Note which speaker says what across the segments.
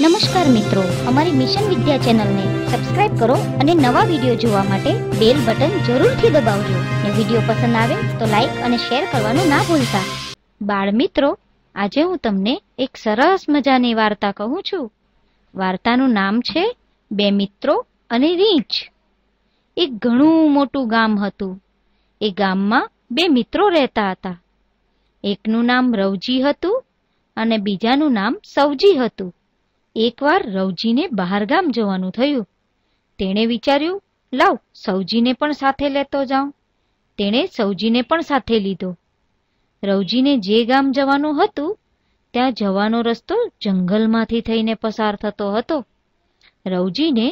Speaker 1: નમસ્કાર મિત્રો અમારી મિશન વિદ્યા ચેનલને સબસ્ક્રાઇબ કરો અને નવા વિડીયો જોવા માટે બેલ બટન જરૂરથી દબાવજો ને વિડીયો પસંદ આવે તો લાઈક અને શેર કરવાનું ના ભૂલતા બાળ મિત્રો આજે હું તમને એક સરસ મજાની વાર્તા કહું છું વાર્તાનું નામ છે બે મિત્રો અને રીંછ એક ઘણું મોટું ગામ હતું એ ગામમાં બે મિત્રો રહેતા હતા એકનું નામ રવજી હતું અને બીજાનું નામ સવજી હતું એકવાર રવજીને બહારગામ જવાનું થયું તેણે વિચાર્યું લાવ સૌજીને પણ સાથે લેતો જાઉં તેણે સૌજીને પણ સાથે લીધો રવજીને જે ગામ જવાનું હતું ત્યાં જવાનો રસ્તો જંગલમાંથી થઈને પસાર થતો હતો રવજીને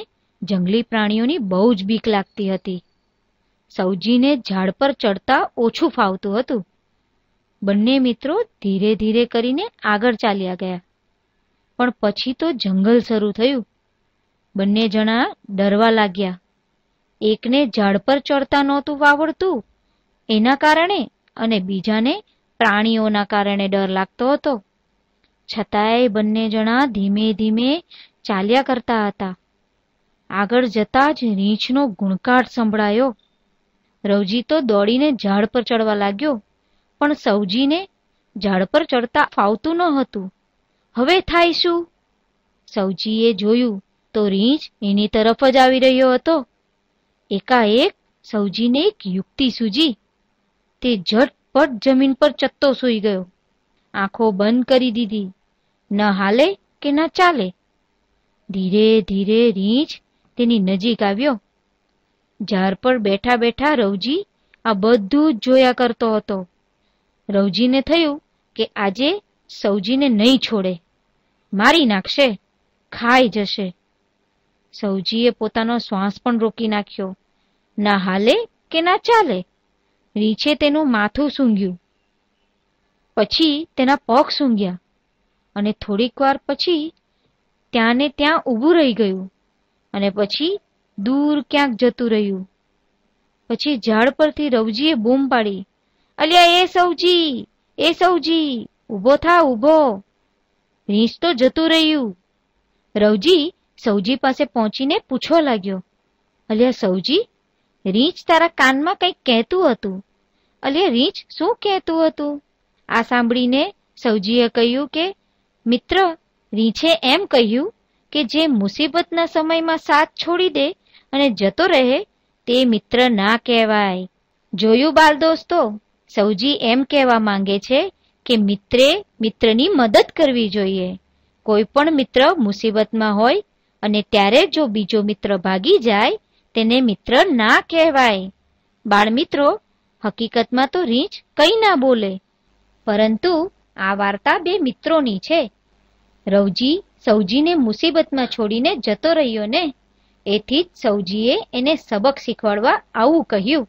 Speaker 1: જંગલી પ્રાણીઓની બહુ જ બીક લાગતી હતી સૌજીને ઝાડ પર ચડતા ઓછું ફાવતું હતું બંને મિત્રો ધીરે ધીરે કરીને આગળ ચાલ્યા ગયા પણ પછી તો જંગલ શરૂ થયું બંને જણા ડરવા લાગ્યા એકને ઝાડ પર ચડતા નહોતું વાવડતું એના કારણે અને બીજાને પ્રાણીઓના કારણે ડર લાગતો હતો છતાંય બંને જણા ધીમે ધીમે ચાલ્યા કરતા હતા આગળ જતા જ રીંછનો ગુણકાટ સંભળાયો રવજી તો દોડીને ઝાડ પર ચડવા લાગ્યો પણ સૌજીને ઝાડ પર ચડતા ફાવતું ન હતું હવે થાય શું સૌજીએ જોયું તો રીંછ એની તરફ જ આવી રહ્યો હતો એકાએક સૌજીને એક યુક્તિ સૂજી તે ઝટપટ જમીન પર ચત્તો સૂઈ ગયો આંખો બંધ કરી દીધી ન હાલે કે ન ચાલે ધીરે ધીરે રીંછ તેની નજીક આવ્યો ઝાડ પર બેઠા બેઠા રવજી આ બધું જ જોયા કરતો હતો રવજીને થયું કે આજે સૌજીને નહીં છોડે મારી નાખશે ખાઈ જશે સૌજીએ પોતાનો શ્વાસ પણ રોકી નાખ્યો ના હાલે કે ના ચાલે રીછે તેનું માથું સૂંઘ્યું પછી તેના પગ સૂંઘ્યા અને થોડીક વાર પછી ત્યાં ને ત્યાં ઊભું રહી ગયું અને પછી દૂર ક્યાંક જતું રહ્યું પછી ઝાડ પરથી રવજીએ બૂમ પાડી અલ્યા એ સૌજી એ સૌજી ઊભો થા ઊભો રીંછ તો જતું રહ્યું રવજી સૌજી પાસે પહોંચીને પૂછવા લાગ્યો અલ્યા સૌજી રીંછ તારા કાનમાં કંઈક કહેતું હતું અલ્યા રીંછ શું કહેતું હતું આ સાંભળીને સૌજીએ કહ્યું કે મિત્ર રીંછે એમ કહ્યું કે જે મુસીબતના સમયમાં સાથ છોડી દે અને જતો રહે તે મિત્ર ના કહેવાય જોયું બાલ દોસ્તો સૌજી એમ કહેવા માંગે છે કે મિત્રે મિત્રની મદદ કરવી જોઈએ કોઈ પણ મિત્ર મુસીબતમાં હોય અને ત્યારે જો બીજો મિત્ર ભાગી જાય તેને મિત્ર ના કહેવાય બાળમિત્રો હકીકતમાં તો રીંછ કંઈ ના બોલે પરંતુ આ વાર્તા બે મિત્રોની છે રવજી સૌજીને મુસીબતમાં છોડીને જતો રહ્યો ને એથી જ સૌજીએ એને સબક શીખવાડવા આવું કહ્યું